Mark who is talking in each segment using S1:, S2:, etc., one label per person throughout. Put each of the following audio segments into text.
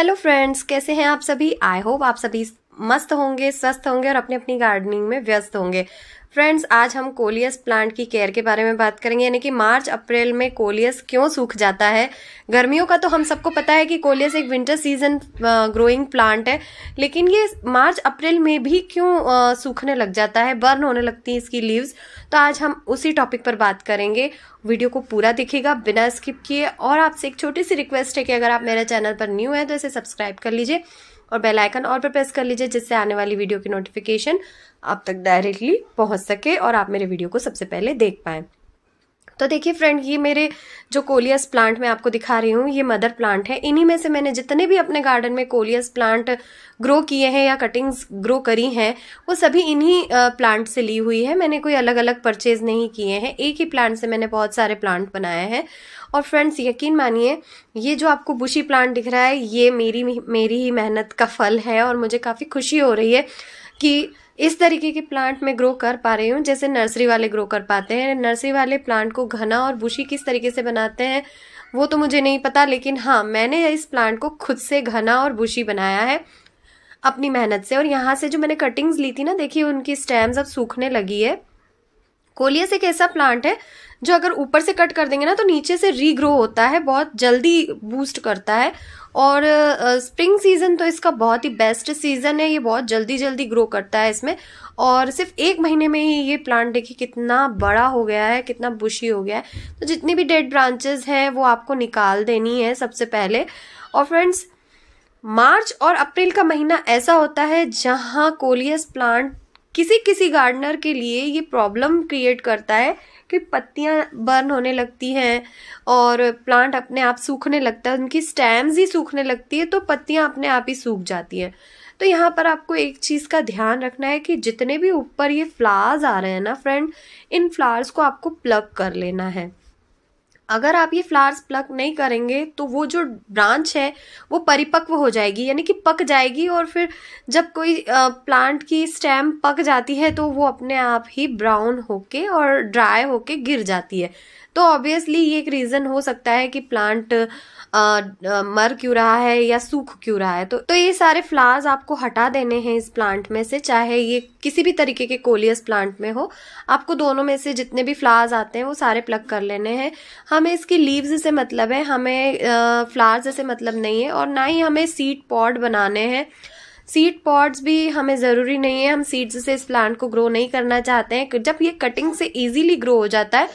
S1: hello friends कैसे हैं आप सभी आई होप आप सभी मस्त होंगे स्वस्थ होंगे और अपनी अपनी गार्डनिंग में व्यस्त होंगे फ्रेंड्स आज हम कोलियस प्लांट की केयर के बारे में बात करेंगे यानी कि मार्च अप्रैल में कोलियस क्यों सूख जाता है गर्मियों का तो हम सबको पता है कि कोलियस एक विंटर सीजन ग्रोइंग प्लांट है लेकिन ये मार्च अप्रैल में भी क्यों सूखने लग जाता है बर्न होने लगती है इसकी लीव्स तो आज हम उसी टॉपिक पर बात करेंगे वीडियो को पूरा देखिएगा बिना स्किप किए और आपसे एक छोटी सी रिक्वेस्ट है कि अगर आप मेरे चैनल पर न्यू है तो इसे सब्सक्राइब कर लीजिए और बेल आइकन और पर प्रेस कर लीजिए जिससे आने वाली वीडियो की नोटिफिकेशन आप तक डायरेक्टली पहुंच सके और आप मेरे वीडियो को सबसे पहले देख पाएं तो देखिए फ्रेंड ये मेरे जो कोलियस प्लांट मैं आपको दिखा रही हूँ ये मदर प्लांट है इन्हीं में से मैंने जितने भी अपने गार्डन में कोलियस प्लांट ग्रो किए हैं या कटिंग्स ग्रो करी हैं वो सभी इन्हीं प्लांट से ली हुई है मैंने कोई अलग अलग परचेज नहीं किए हैं एक ही प्लांट से मैंने बहुत सारे प्लांट बनाए हैं और फ्रेंड्स यकीन मानिए ये जो आपको बुशी प्लांट दिख रहा है ये मेरी मेरी ही मेहनत का फल है और मुझे काफ़ी खुशी हो रही है कि इस तरीके के प्लांट मैं ग्रो कर पा रही हूँ जैसे नर्सरी वाले ग्रो कर पाते हैं नर्सरी वाले प्लांट को घना और बुशी किस तरीके से बनाते हैं वो तो मुझे नहीं पता लेकिन हाँ मैंने इस प्लांट को खुद से घना और बुशी बनाया है अपनी मेहनत से और यहाँ से जो मैंने कटिंग्स ली थी ना देखिए उनकी स्टेम्स अब सूखने लगी है कोलियस एक ऐसा प्लांट है जो अगर ऊपर से कट कर देंगे ना तो नीचे से रीग्रो होता है बहुत जल्दी बूस्ट करता है और स्प्रिंग सीज़न तो इसका बहुत ही बेस्ट सीज़न है ये बहुत जल्दी जल्दी ग्रो करता है इसमें और सिर्फ एक महीने में ही ये प्लांट देखिए कितना बड़ा हो गया है कितना बुशी हो गया है तो जितनी भी डेड ब्रांचेस हैं वो आपको निकाल देनी है सबसे पहले और फ्रेंड्स मार्च और अप्रैल का महीना ऐसा होता है जहाँ कोलियस प्लांट किसी किसी गार्डनर के लिए ये प्रॉब्लम क्रिएट करता है कि पत्तियाँ बर्न होने लगती हैं और प्लांट अपने आप सूखने लगता है उनकी स्टैम्स ही सूखने लगती है तो पत्तियाँ अपने आप ही सूख जाती हैं तो यहाँ पर आपको एक चीज़ का ध्यान रखना है कि जितने भी ऊपर ये फ्लावर्स आ रहे हैं ना फ्रेंड इन फ्लावर्स को आपको प्लग कर लेना है अगर आप ये फ्लावर्स प्लग नहीं करेंगे तो वो जो ब्रांच है वो परिपक्व हो जाएगी यानी कि पक जाएगी और फिर जब कोई प्लांट की स्टेम पक जाती है तो वो अपने आप ही ब्राउन होके और ड्राई होके गिर जाती है तो ऑब्वियसली ये एक रीज़न हो सकता है कि प्लांट आ, मर क्यों रहा है या सूख क्यों रहा है तो तो ये सारे फ्लावर्स आपको हटा देने हैं इस प्लांट में से चाहे ये किसी भी तरीके के कोलियस प्लांट में हो आपको दोनों में से जितने भी फ्लावर्स आते हैं वो सारे प्लग कर लेने हैं हमें इसकी लीव्स से मतलब है हमें फ्लावर्स से मतलब नहीं है और ना ही हमें सीड पॉड बनाने हैं सीड पॉड्स भी हमें ज़रूरी नहीं है हम सीड्स से इस प्लांट को ग्रो नहीं करना चाहते हैं जब ये कटिंग से इजीली ग्रो हो जाता है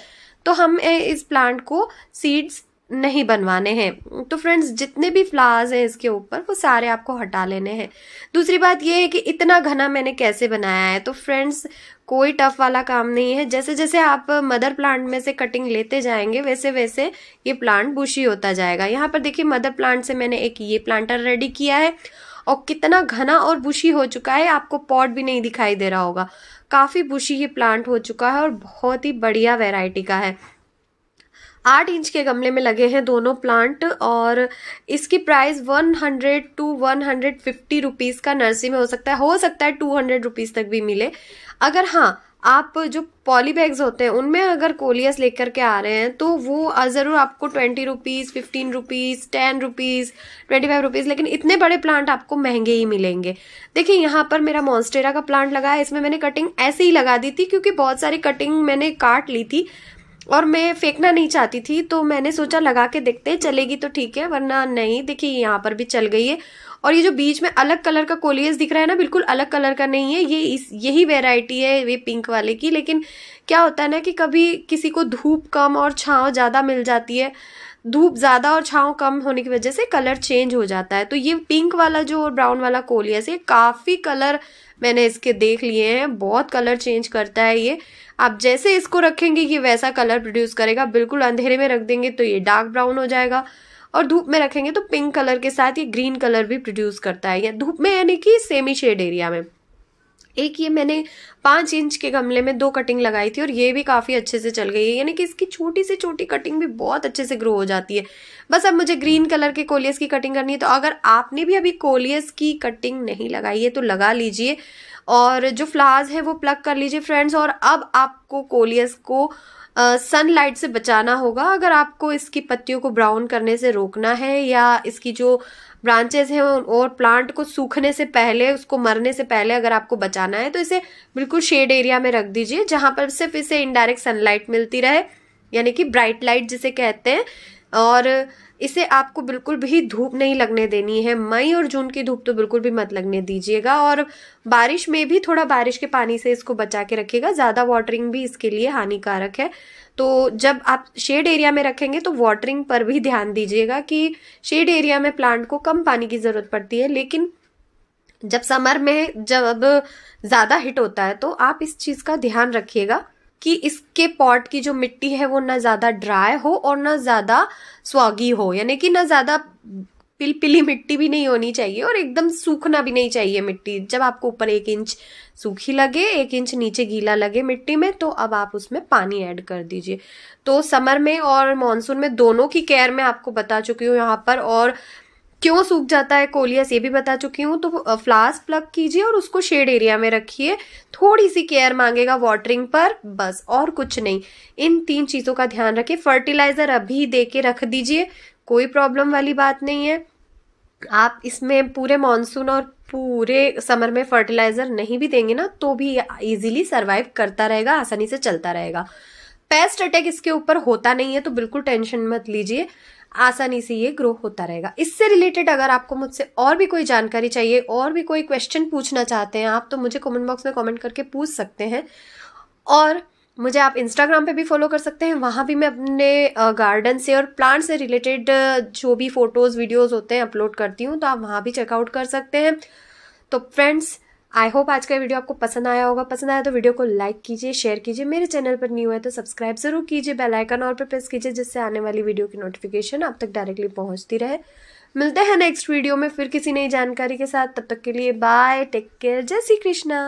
S1: तो हम इस प्लांट को सीड्स नहीं बनवाने हैं तो फ्रेंड्स जितने भी फ्लावर्स हैं इसके ऊपर वो सारे आपको हटा लेने हैं दूसरी बात ये है कि इतना घना मैंने कैसे बनाया है तो फ्रेंड्स कोई टफ वाला काम नहीं है जैसे जैसे आप मदर प्लांट में से कटिंग लेते जाएंगे वैसे वैसे ये प्लांट बुशी होता जाएगा यहाँ पर देखिए मदर प्लांट से मैंने एक ये प्लांटर रेडी किया है और कितना घना और बुशी हो चुका है आपको पॉट भी नहीं दिखाई दे रहा होगा काफ़ी बुशी ये प्लांट हो चुका है और बहुत ही बढ़िया वेराइटी का है आठ इंच के गमले में लगे हैं दोनों प्लांट और इसकी प्राइस 100 टू 150 रुपीज का नर्सरी में हो सकता है हो सकता है 200 रुपीज तक भी मिले अगर हाँ आप जो पॉली बैग्स होते हैं उनमें अगर कोलियस लेकर के आ रहे हैं तो वो ज़रूर आपको twenty rupees fifteen rupees ten rupees twenty five rupees लेकिन इतने बड़े प्लांट आपको महंगे ही मिलेंगे देखिए यहाँ पर मेरा मॉन्स्टेरा का प्लांट लगा है इसमें मैंने कटिंग ऐसे ही लगा दी थी क्योंकि बहुत सारी कटिंग मैंने काट ली थी और मैं फेंकना नहीं चाहती थी तो मैंने सोचा लगा के देखते चलेगी तो ठीक है वरना नहीं देखिए यहाँ पर भी चल गई है और ये जो बीच में अलग कलर का कोलियस दिख रहा है ना बिल्कुल अलग कलर का नहीं है ये इस यही वेराइटी है ये पिंक वाले की लेकिन क्या होता है ना कि कभी किसी को धूप कम और छाँव ज़्यादा मिल जाती है धूप ज़्यादा और छाँव कम होने की वजह से कलर चेंज हो जाता है तो ये पिंक वाला जो और ब्राउन वाला कोलिया से काफ़ी कलर मैंने इसके देख लिए हैं बहुत कलर चेंज करता है ये आप जैसे इसको रखेंगे ये वैसा कलर प्रोड्यूस करेगा बिल्कुल अंधेरे में रख देंगे तो ये डार्क ब्राउन हो जाएगा और धूप में रखेंगे तो पिंक कलर के साथ ये ग्रीन कलर भी प्रोड्यूस करता है या धूप में यानी कि सेमी शेड एरिया में एक ये मैंने पाँच इंच के गमले में दो कटिंग लगाई थी और ये भी काफ़ी अच्छे से चल गई है यानी कि इसकी छोटी से छोटी कटिंग भी बहुत अच्छे से ग्रो हो जाती है बस अब मुझे ग्रीन कलर के कोलियस की कटिंग करनी है तो अगर आपने भी अभी कोलियस की कटिंग नहीं लगाई है तो लगा लीजिए और जो फ्लावर्स है वो प्लग कर लीजिए फ्रेंड्स और अब आपको कोलियस को सनलाइट से बचाना होगा अगर आपको इसकी पत्तियों को ब्राउन करने से रोकना है या इसकी जो ब्रांचेज हैं और प्लांट को सूखने से पहले उसको मरने से पहले अगर आपको बचाना है तो इसे बिल्कुल शेड एरिया में रख दीजिए जहां पर सिर्फ इसे इनडायरेक्ट सनलाइट मिलती रहे यानी कि ब्राइट लाइट जिसे कहते हैं और इसे आपको बिल्कुल भी धूप नहीं लगने देनी है मई और जून की धूप तो बिल्कुल भी मत लगने दीजिएगा और बारिश में भी थोड़ा बारिश के पानी से इसको बचा के रखिएगा ज़्यादा वाटरिंग भी इसके लिए हानिकारक है तो जब आप शेड एरिया में रखेंगे तो वाटरिंग पर भी ध्यान दीजिएगा कि शेड एरिया में प्लांट को कम पानी की ज़रूरत पड़ती है लेकिन जब समर में जब ज़्यादा हिट होता है तो आप इस चीज़ का ध्यान रखिएगा कि इसके पॉट की जो मिट्टी है वो ना ज़्यादा ड्राई हो और ना ज़्यादा स्वागी हो यानी कि ना ज़्यादा पिल पिली मिट्टी भी नहीं होनी चाहिए और एकदम सूखना भी नहीं चाहिए मिट्टी जब आपको ऊपर एक इंच सूखी लगे एक इंच नीचे गीला लगे मिट्टी में तो अब आप उसमें पानी ऐड कर दीजिए तो समर में और मानसून में दोनों की केयर मैं आपको बता चुकी हूँ यहाँ पर और क्यों सूख जाता है कोलियस ये भी बता चुकी हूँ तो फ्लास्क प्लग कीजिए और उसको शेड एरिया में रखिए थोड़ी सी केयर मांगेगा वाटरिंग पर बस और कुछ नहीं इन तीन चीज़ों का ध्यान रखिए फर्टिलाइज़र अभी दे के रख दीजिए कोई प्रॉब्लम वाली बात नहीं है आप इसमें पूरे मानसून और पूरे समर में फर्टिलाइज़र नहीं भी देंगे ना तो भी इजीली सरवाइव करता रहेगा आसानी से चलता रहेगा पेस्ट अटैक इसके ऊपर होता नहीं है तो बिल्कुल टेंशन मत लीजिए आसानी से ये ग्रो होता रहेगा इससे रिलेटेड अगर आपको मुझसे और भी कोई जानकारी चाहिए और भी कोई क्वेश्चन पूछना चाहते हैं आप तो मुझे कमेंट बॉक्स में कमेंट करके पूछ सकते हैं और मुझे आप इंस्टाग्राम पे भी फॉलो कर सकते हैं वहाँ भी मैं अपने गार्डन से और प्लांट से रिलेटेड जो भी फोटोज़ वीडियोज़ होते हैं अपलोड करती हूँ तो आप वहाँ भी चेकआउट कर सकते हैं तो फ्रेंड्स आई होप आज का वीडियो आपको पसंद आया होगा पसंद आया तो वीडियो को लाइक कीजिए शेयर कीजिए मेरे चैनल पर न्यू है तो सब्सक्राइब जरूर कीजिए बेल आइकन और पर प्रेस कीजिए जिससे आने वाली वीडियो की नोटिफिकेशन आप तक डायरेक्टली पहुंचती रहे मिलते हैं नेक्स्ट वीडियो में फिर किसी नई जानकारी के साथ तब तक के लिए बाय टेक केयर जय श्री कृष्णा